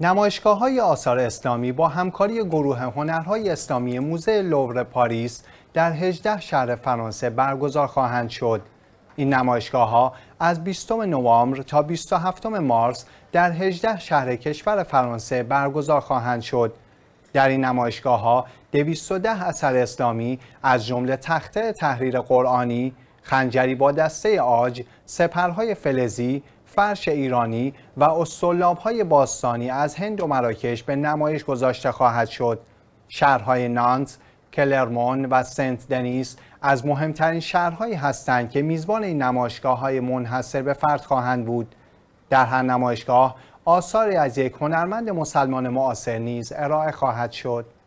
نمایشگاه های آثار اسلامی با همکاری گروه هنرهای اسلامی موزه لوور پاریس در 18 شهر فرانسه برگزار خواهند شد. این نمایشگاه ها از 20 نوامبر تا 27 مارس در 18 شهر کشور فرانسه برگزار خواهند شد. در این نمایشگاه ها 210 اثر اسلامی از جمله تخته تحریر قرآنی، خنجری با دسته آج، سپرهای فلزی، فرش ایرانی و اصلاب های باستانی از هند و مراکش به نمایش گذاشته خواهد شد. شهرهای نانت، کلرمون و سنت دنیس از مهمترین شهرهایی هستند که میزبان این نمایشگاه های منحصر به فرد خواهند بود. در هر نمایشگاه آثاری از یک هنرمند مسلمان معاصر نیز ارائه خواهد شد.